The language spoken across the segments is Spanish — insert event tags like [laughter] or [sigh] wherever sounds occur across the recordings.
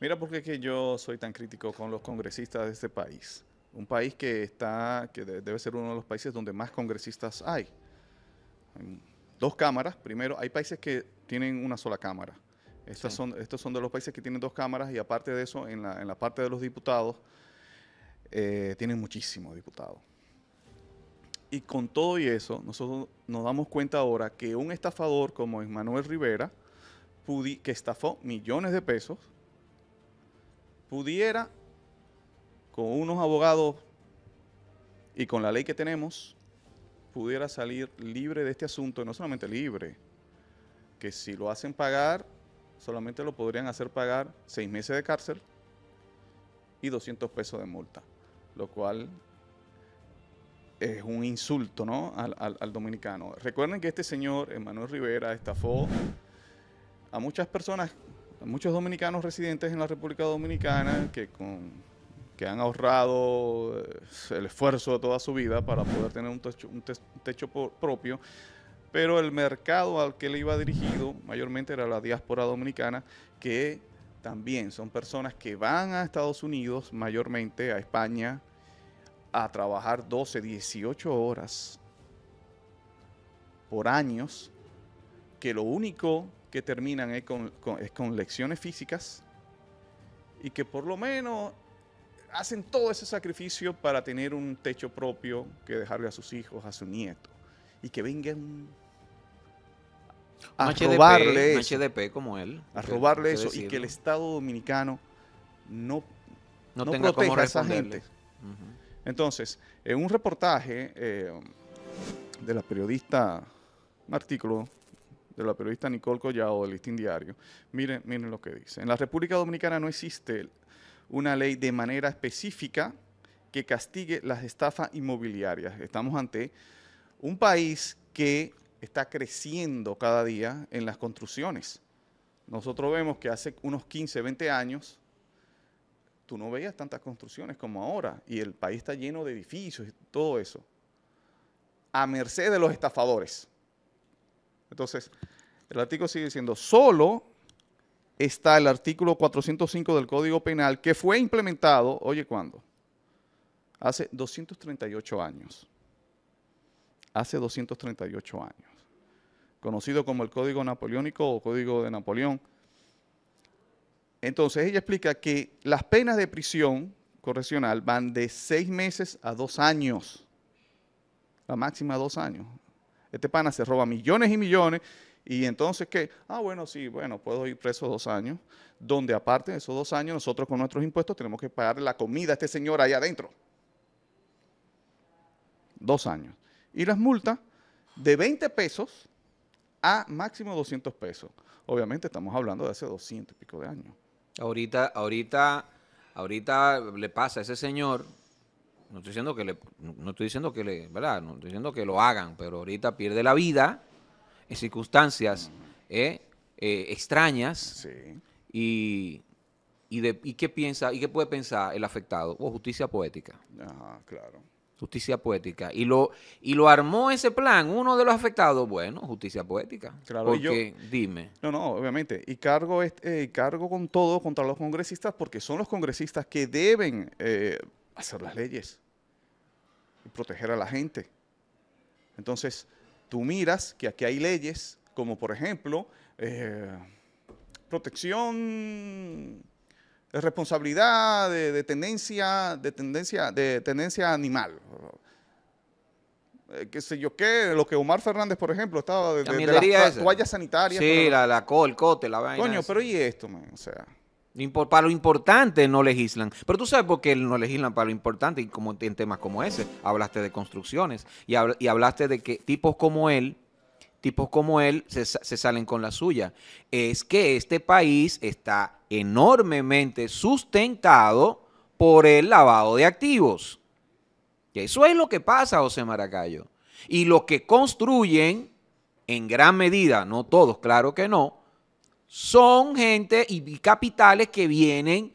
Mira por qué yo soy tan crítico con los congresistas de este país. Un país que está, que debe ser uno de los países donde más congresistas hay. Dos cámaras, primero, hay países que tienen una sola cámara. son, estos son de los países que tienen dos cámaras y aparte de eso, en la, parte de los diputados, eh, tienen muchísimos diputados. Y con todo y eso, nosotros nos damos cuenta ahora que un estafador como Manuel Rivera, que estafó millones de pesos, pudiera, con unos abogados y con la ley que tenemos, pudiera salir libre de este asunto, y no solamente libre, que si lo hacen pagar, solamente lo podrían hacer pagar seis meses de cárcel y 200 pesos de multa, lo cual es un insulto al, al dominicano. Recuerden que este señor, Emanuel Rivera, estafó a muchas personas muchos dominicanos residentes en la República Dominicana que, han ahorrado eh, el esfuerzo de toda su vida para poder tener un techo, un techo propio, pero el mercado al que le iba dirigido mayormente era la diáspora dominicana, que también son personas que van a Estados Unidos, mayormente a España, a trabajar 12, 18 horas por años, que lo único que terminan con, lecciones físicas y que por lo menos hacen todo ese sacrificio para tener un techo propio que dejarle a sus hijos, a su nieto, y que vengan a robarle HDP, eso, como él, a robarle eso y que el Estado dominicano no, no, proteja a esa gente. Entonces, en un reportaje eh, de la periodista, un artículo de la periodista Nicole Collado del Listín Diario. Miren, miren lo que dice. En la República Dominicana no existe una ley de manera específica que castigue las estafas inmobiliarias. Estamos ante un país que está creciendo cada día en las construcciones. Nosotros vemos que hace unos 15, 20 años, tú no veías tantas construcciones como ahora, y el país está lleno de edificios y todo eso, a merced de los estafadores. Entonces, el artículo sigue diciendo, solo está el artículo 405 del Código Penal que fue implementado, oye, ¿cuándo? Hace 238 años. Hace 238 años. Conocido como el Código Napoleónico o Código de Napoleón. Entonces, ella explica que las penas de prisión correccional van de seis meses a dos años. La máxima dos años. Este pana se roba millones y millones. Y entonces, ¿qué? Ah, bueno, sí, bueno, puedo ir preso dos años, donde aparte de esos dos años, nosotros con nuestros impuestos tenemos que pagar la comida a este señor allá adentro. Dos años. Y las multas de 20 pesos a máximo 200 pesos. Obviamente estamos hablando de hace 200 y pico de años. Ahorita, ahorita, ahorita le pasa a ese señor no estoy diciendo que le, estoy diciendo que le, ¿verdad? No estoy diciendo que lo hagan, pero ahorita pierde la vida en circunstancias eh, eh, extrañas. Sí. Y, de, qué piensa, y qué puede pensar el afectado. Oh, justicia poética. Ajá, claro. Justicia poética. Y lo, y lo armó ese plan, uno de los afectados, bueno, justicia poética. Claro, porque, dime. No, no, obviamente. Y cargo, este, eh, cargo con todo contra los congresistas porque son los congresistas que deben eh, hacer las leyes y proteger a la gente. Entonces, tú miras que aquí hay leyes, como por ejemplo, eh, protección, eh, responsabilidad de, de, tendencia, de tendencia, de tendencia animal. Que eh, qué sé yo qué, lo que Omar Fernández, por ejemplo, estaba de, de, las toallas sanitarias. Sí, la, la, la, cote, la vaina. Coño, pero y esto, o sea. Para lo importante no legislan. Pero tú sabes por qué no legislan para lo importante y como en temas como ese. Hablaste de construcciones y, hablaste de que tipos como él, tipos como él se, salen con la suya. Es que este país está enormemente sustentado por el lavado de activos. eso es lo que pasa, José Maracayo. Y los que construyen, en gran medida, no todos, claro que no, son gente y capitales que vienen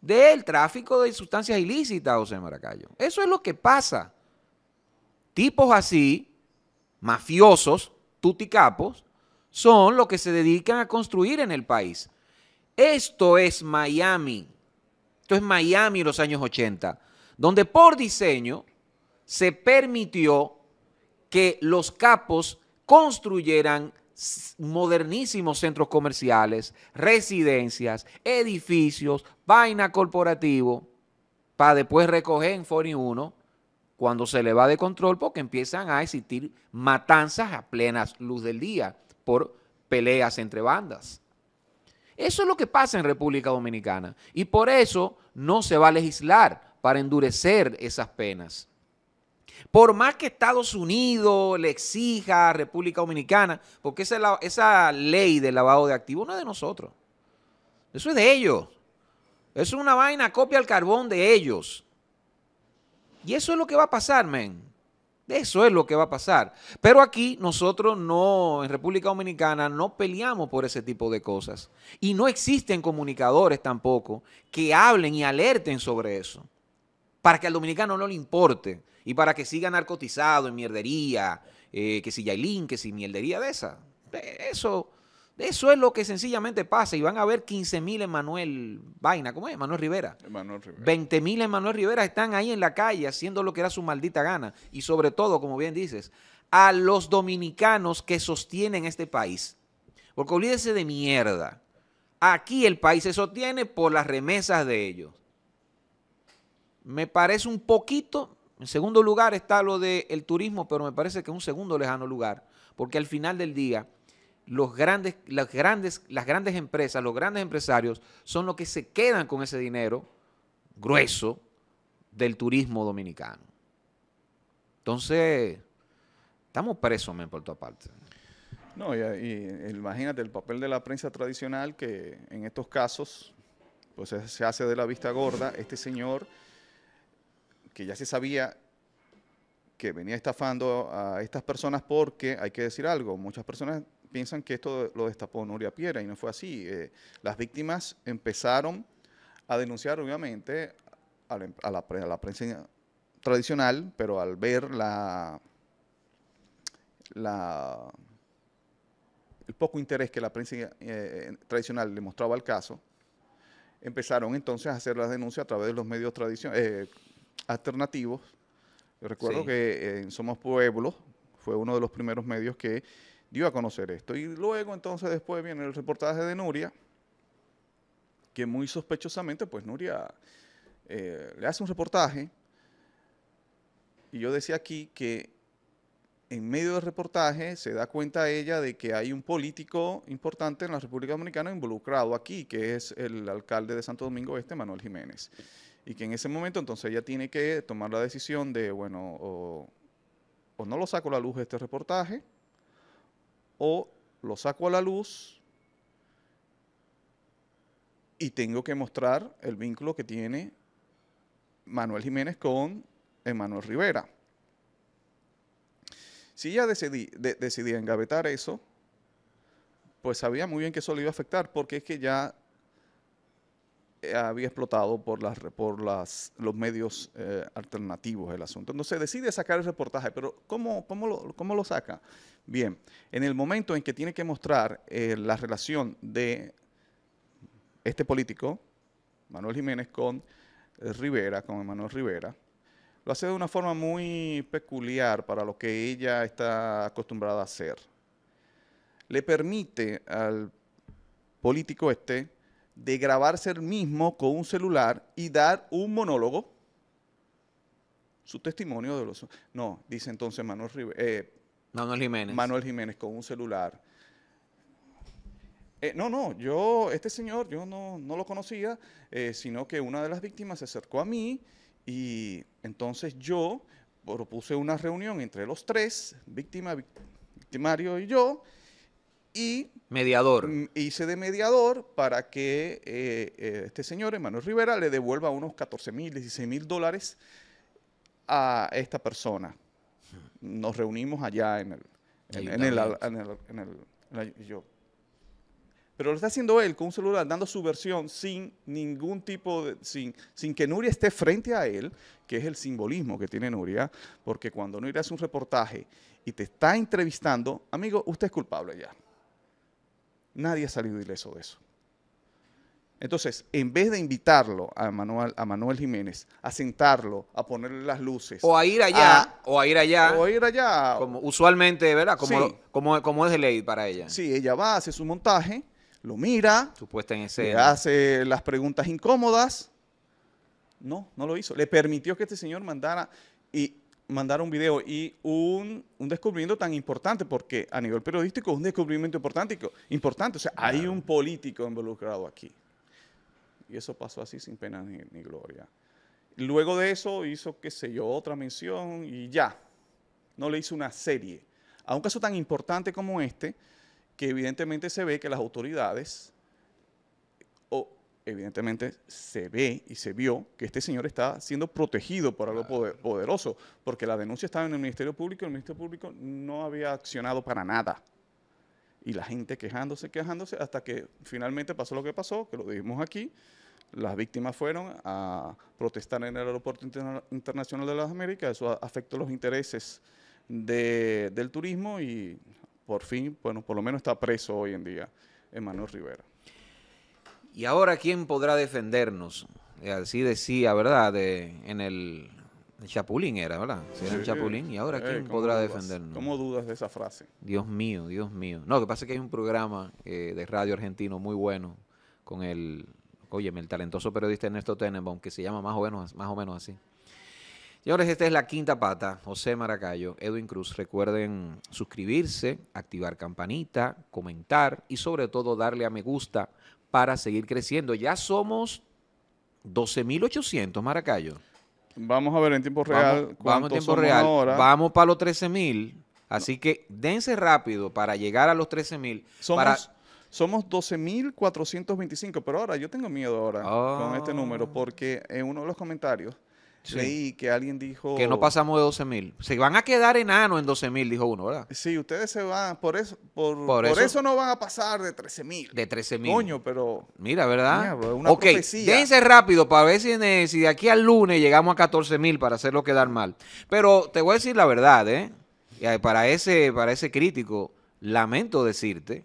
del tráfico de sustancias ilícitas, José Maracayo. Eso es lo que pasa. Tipos así, mafiosos, tuticapos, son los que se dedican a construir en el país. Esto es Miami. Esto es Miami en los años 80, donde por diseño se permitió que los capos construyeran modernísimos centros comerciales, residencias, edificios, vaina corporativo, para después recoger en 41 cuando se le va de control porque empiezan a existir matanzas a plena luz del día por peleas entre bandas. Eso es lo que pasa en República Dominicana y por eso no se va a legislar para endurecer esas penas. Por más que Estados Unidos le exija a República Dominicana, porque esa, esa ley del lavado de activos no es de nosotros. Eso es de ellos. es una vaina copia al carbón de ellos. Y eso es lo que va a pasar, men. Eso es lo que va a pasar. Pero aquí nosotros no, en República Dominicana, no peleamos por ese tipo de cosas. Y no existen comunicadores tampoco que hablen y alerten sobre eso. Para que al dominicano no le importe. Y para que siga narcotizado en mierdería, eh, que si Yailín, que si mierdería de esa. Eso, eso es lo que sencillamente pasa. Y van a ver 15 mil manuel Vaina, ¿cómo es? Manuel Rivera. Emanuel Rivera. 20 mil Emanuel Rivera están ahí en la calle haciendo lo que era su maldita gana. Y sobre todo, como bien dices, a los dominicanos que sostienen este país. Porque olvídese de mierda. Aquí el país se sostiene por las remesas de ellos. Me parece un poquito en segundo lugar está lo del turismo, pero me parece que es un segundo lejano lugar, porque al final del día, los grandes, las, grandes, las grandes empresas, los grandes empresarios son los que se quedan con ese dinero grueso del turismo dominicano. Entonces, estamos presos, me por toda parte. No, imagínate el papel de la prensa tradicional que en estos casos pues se hace de la vista gorda. Este señor que ya se sabía que venía estafando a estas personas porque, hay que decir algo, muchas personas piensan que esto lo destapó Nuria Piera y no fue así. Eh, las víctimas empezaron a denunciar, obviamente, a la, prensa tradicional, pero al ver la, el poco interés que la prensa eh, eh, tradicional le mostraba al caso, empezaron entonces a hacer las denuncias a través de los medios tradicionales, alternativos. Yo recuerdo que eh, en Somos Pueblo fue uno de los primeros medios que dio a conocer esto. Y luego entonces después viene el reportaje de Nuria, que muy sospechosamente, pues Nuria eh, le hace un reportaje. Y yo decía aquí que en medio del reportaje se da cuenta ella de que hay un político importante en la República Dominicana involucrado aquí, que es el alcalde de Santo Domingo Este, Manuel Jiménez. Y que en ese momento entonces ella tiene que tomar la decisión de, bueno, o, no lo saco a la luz de este reportaje, o lo saco a la luz y tengo que mostrar el vínculo que tiene Manuel Jiménez con Emanuel Rivera. Si ella decidí, decidía engavetar eso, pues sabía muy bien que eso le iba a afectar, porque es que ya eh, había explotado por, las, por las, los medios eh, alternativos el asunto. Entonces decide sacar el reportaje, pero ¿cómo, cómo, lo, lo saca? Bien, en el momento en que tiene que mostrar eh, la relación de este político, Manuel Jiménez, con Rivera, con Manuel Rivera, lo hace de una forma muy peculiar para lo que ella está acostumbrada a hacer. Le permite al político este de grabarse el mismo con un celular y dar un monólogo, su testimonio de los... No, dice entonces Manuel, eh, Manuel Jiménez. Manuel Jiménez con un celular. Eh, no, no, yo, este señor, yo no, no lo conocía, eh, sino que una de las víctimas se acercó a mí y entonces yo propuse una reunión entre los tres, víctima, victimario y yo, y... Mediador. Mm, hice de mediador para que eh, eh, este señor, Emanuel Rivera, le devuelva unos 14 mil, 16 mil dólares a esta persona. Nos reunimos allá en el... En, el, yo. Pero lo está haciendo él con un celular, dando su versión sin ningún tipo de... Sin, sin que Nuria esté frente a él, que es el simbolismo que tiene Nuria, porque cuando Nuria hace un reportaje y te está entrevistando, amigo, usted es culpable ya. Nadie ha salido ileso de eso. Entonces, en vez de invitarlo a Manuel, a Manuel Jiménez, a sentarlo, a ponerle las luces. O a ir allá, o a ir allá. O a ir allá. Como usualmente, ¿verdad? Como, como, como, es de ley para ella. Sí, ella va, hace su montaje, lo mira. Supuesta en escena. Le hace las preguntas incómodas. No, no lo hizo. Le permitió que este señor mandara. Y mandar un video y un, un, descubrimiento tan importante, porque a nivel periodístico es un descubrimiento importante, importante. O sea, hay un político involucrado aquí. Y eso pasó así sin pena ni, ni gloria. Luego de eso hizo, qué sé yo, otra mención y ya. No le hizo una serie. A un caso tan importante como este, que evidentemente se ve que las autoridades evidentemente se ve y se vio que este señor está siendo protegido por algo poderoso, porque la denuncia estaba en el Ministerio Público y el Ministerio Público no había accionado para nada. Y la gente quejándose, quejándose, hasta que finalmente pasó lo que pasó, que lo dijimos aquí, las víctimas fueron a protestar en el Aeropuerto Internacional de las Américas, eso afectó los intereses del turismo y por fin, bueno, por lo menos está preso hoy en día Emanuel Rivera. ¿Y ahora quién podrá defendernos? Eh, así decía, ¿verdad? en el, Chapulín era, ¿verdad? Sí, era el Chapulín. ¿Y ahora quién eh, podrá defendernos? ¿Cómo dudas de esa frase? Dios mío, Dios mío. No, lo que pasa es que hay un programa eh, de radio argentino muy bueno con el, óyeme, el talentoso periodista Ernesto Tenenbaum que se llama más o menos, más o menos así. Señores, esta es la quinta pata. José Maracayo, Edwin Cruz. Recuerden suscribirse, activar campanita, comentar y sobre todo darle a me gusta para seguir creciendo. Ya somos 12.800, Maracayo. Vamos a ver en tiempo real. Vamos, vamos en tiempo real. Vamos para los 13.000. Así que dense rápido para llegar a los 13.000. Somos, 12.425, pero ahora yo tengo miedo ahora oh. con este número porque en uno de los comentarios Sí. que alguien dijo... Que no pasamos de 12 mil. Se van a quedar enano en 12 mil, dijo uno, ¿verdad? Sí, ustedes se van, por eso, por, eso, no van a pasar de 13 mil. De 13 mil. Coño, pero... Mira, ¿verdad? ok, déjense rápido para ver si, de aquí al lunes llegamos a 14 mil para hacerlo quedar mal. Pero te voy a decir la verdad, ¿eh? ¿eh? Para ese, para ese crítico, lamento decirte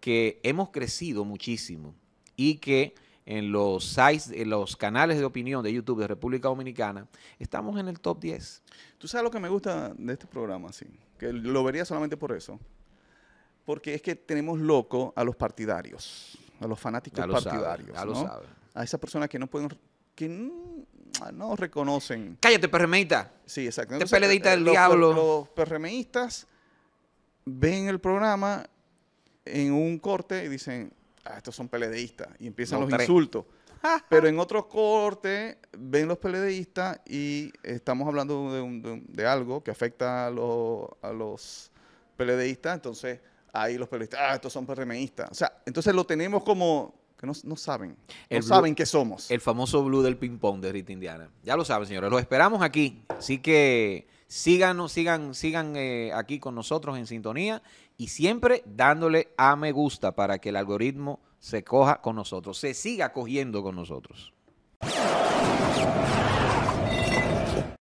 que hemos crecido muchísimo y que en los sites, en los canales de opinión de YouTube de República Dominicana, estamos en el top 10. Tú sabes lo que me gusta de este programa, sí, que lo vería solamente por eso. Porque es que tenemos loco a los partidarios, a los fanáticos partidarios. ya lo sabe. A esas personas que no pueden, que no reconocen. Cállate, perremeísta. Sí, exactamente. Te Te del eh, diablo. Los perremeístas ven el programa en un corte y dicen, ah, estos son peledeístas, y empiezan los insultos. [laughs] Pero en otros cortes ven los peledeístas y estamos hablando de, algo que afecta a, los peledeístas, entonces ahí los peledeístas, ah, estos son PRMistas. O sea, entonces lo tenemos como que no, saben, no saben que somos. El famoso blue del ping-pong de Rita Indiana. Ya lo saben, señores, lo esperamos aquí. Así que síganos, sigan, sigan eh, aquí con nosotros en sintonía y siempre dándole a me gusta para que el algoritmo se coja con nosotros, se siga cogiendo con nosotros.